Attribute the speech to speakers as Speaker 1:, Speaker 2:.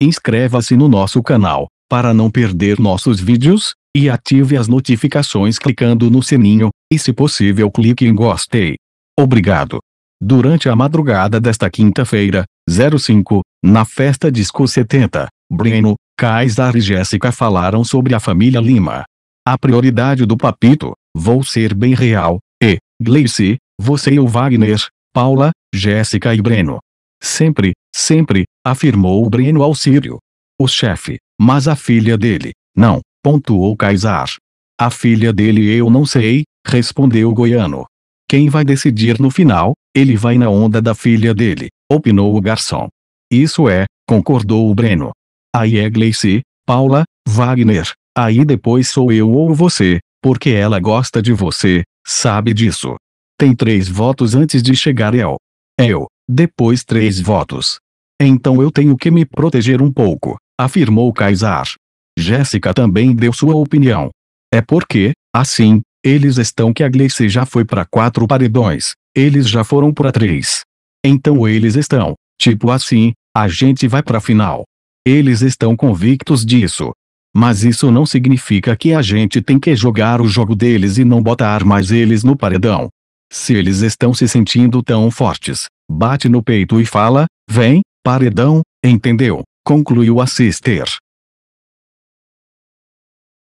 Speaker 1: Inscreva-se no nosso canal, para não perder nossos vídeos, e ative as notificações clicando no sininho, e se possível clique em gostei. Obrigado. Durante a madrugada desta quinta-feira, 05, na festa Disco 70, Breno, Kaysar e Jéssica falaram sobre a família Lima. A prioridade do papito, vou ser bem real, e, é, Gleice, você e o Wagner, Paula, Jéssica e Breno, Sempre, sempre, afirmou o Breno ao Sírio. O chefe, mas a filha dele, não, pontuou Kaysar. A filha dele eu não sei, respondeu Goiano. Quem vai decidir no final, ele vai na onda da filha dele, opinou o garçom. Isso é, concordou o Breno. Aí é Gleice, Paula, Wagner, aí depois sou eu ou você, porque ela gosta de você, sabe disso. Tem três votos antes de chegar eu. Eu, depois três votos. Então eu tenho que me proteger um pouco, afirmou Kaysar. Jéssica também deu sua opinião. É porque, assim, eles estão que a Gleice já foi para quatro paredões, eles já foram para três. Então eles estão, tipo assim, a gente vai para final. Eles estão convictos disso. Mas isso não significa que a gente tem que jogar o jogo deles e não botar mais eles no paredão. Se eles estão se sentindo tão fortes, bate no peito e fala: Vem, paredão, entendeu? Concluiu a Sister.